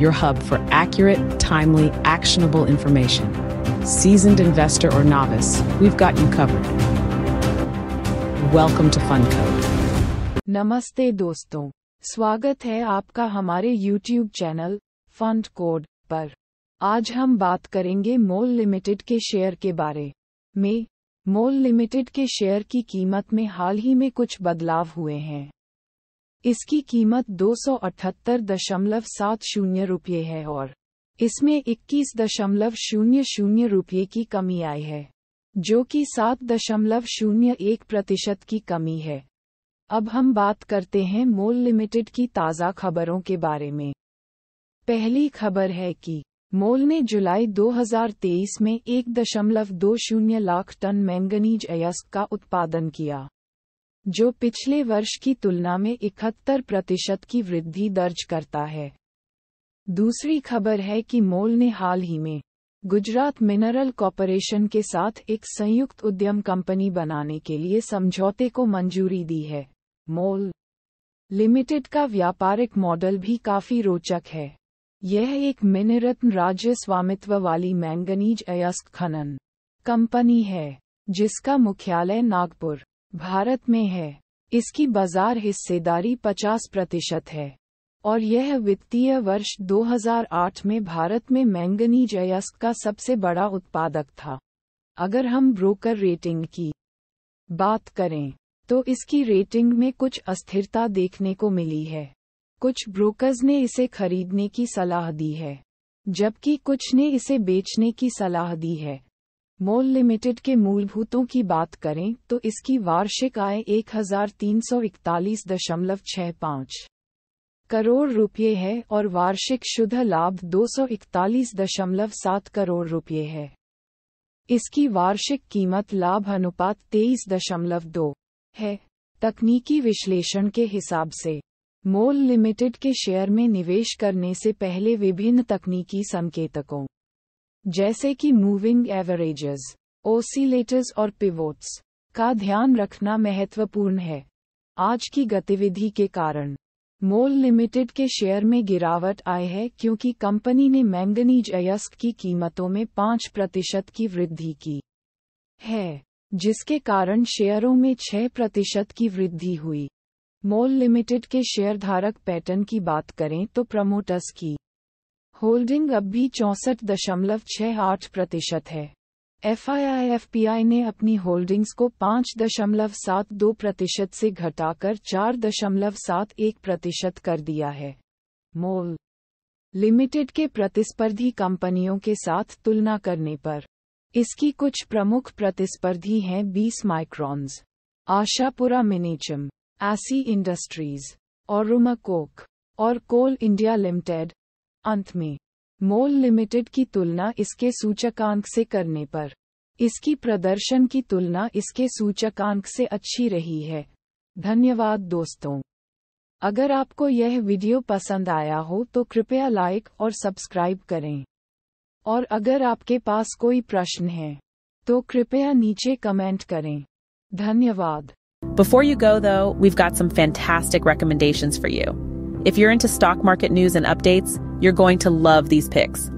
your hub for accurate, timely, actionable information. Seasoned investor or novice, we've got you covered. Welcome to Code. Namaste, dosto. Swagat hai aapka hamare YouTube channel, Code par. Aaj hum baat karenge Mall Limited ke share ke bare. Me, Mole Limited ke share ki kimat mein hal hi mein kuch badlav hue hain. इसकी कीमत दो सौ अठहत्तर दशमलव सात शून्य रुपये है और इसमें इक्कीस दशमलव शून्य शून्य रुपये की कमी आई है जो कि सात दशमलव शून्य एक प्रतिशत की कमी है अब हम बात करते हैं मोल लिमिटेड की ताज़ा खबरों के बारे में पहली खबर है कि मोल ने जुलाई 2023 में एक दशमलव दो शून्य लाख टन मैंगनीज अयस्क का उत्पादन किया जो पिछले वर्ष की तुलना में इकहत्तर प्रतिशत की वृद्धि दर्ज करता है दूसरी खबर है कि मोल ने हाल ही में गुजरात मिनरल कॉरपोरेशन के साथ एक संयुक्त उद्यम कंपनी बनाने के लिए समझौते को मंजूरी दी है मोल लिमिटेड का व्यापारिक मॉडल भी काफी रोचक है यह एक मिनरत्न राज्य स्वामित्व वाली मैंगनीज अयस्क खनन कंपनी है जिसका मुख्यालय नागपुर भारत में है इसकी बाजार हिस्सेदारी 50 प्रतिशत है और यह वित्तीय वर्ष 2008 में भारत में मैंगनी जयस्क का सबसे बड़ा उत्पादक था अगर हम ब्रोकर रेटिंग की बात करें तो इसकी रेटिंग में कुछ अस्थिरता देखने को मिली है कुछ ब्रोकर्स ने इसे खरीदने की सलाह दी है जबकि कुछ ने इसे बेचने की सलाह दी है मोल लिमिटेड के मूलभूतों की बात करें तो इसकी वार्षिक आय एक करोड़ रुपये है और वार्षिक शुद्ध लाभ दो करोड़ रुपये है इसकी वार्षिक कीमत लाभ अनुपात 23.2 है तकनीकी विश्लेषण के हिसाब से मोल लिमिटेड के शेयर में निवेश करने से पहले विभिन्न तकनीकी संकेतकों जैसे कि मूविंग एवरेजेस ओसीलेटर्स और पिवोट्स का ध्यान रखना महत्वपूर्ण है आज की गतिविधि के कारण मोल लिमिटेड के शेयर में गिरावट आई है क्योंकि कंपनी ने मैंगनीज अयस्क की कीमतों में पाँच प्रतिशत की वृद्धि की है जिसके कारण शेयरों में छह प्रतिशत की वृद्धि हुई मोल लिमिटेड के शेयरधारक पैटर्न की बात करें तो प्रमोटर्स की होल्डिंग अब भी चौंसठ दशमलव छह आठ प्रतिशत है एफ ने अपनी होल्डिंग्स को पाँच दशमलव सात दो प्रतिशत से घटाकर चार दशमलव सात एक प्रतिशत कर दिया है मोल लिमिटेड के प्रतिस्पर्धी कंपनियों के साथ तुलना करने पर इसकी कुछ प्रमुख प्रतिस्पर्धी हैं 20 microns Ashapura Minechem AC industries और रुमाकोक और कोल इंडिया लिमिटेड अंत में मोल लिमिटेड की तुलना इसके सूचकांक से करने पर इसकी प्रदर्शन की तुलना इसके सूचकांक से अच्छी रही है धन्यवाद दोस्तों अगर आपको यह वीडियो पसंद आया हो तो कृपया लाइक और सब्सक्राइब करें और अगर आपके पास कोई प्रश्न है तो कृपया नीचे कमेंट करें धन्यवाद Before you go though, we've got some fantastic recommendations for you. If you're into stock market news and updates, you're going to love these picks.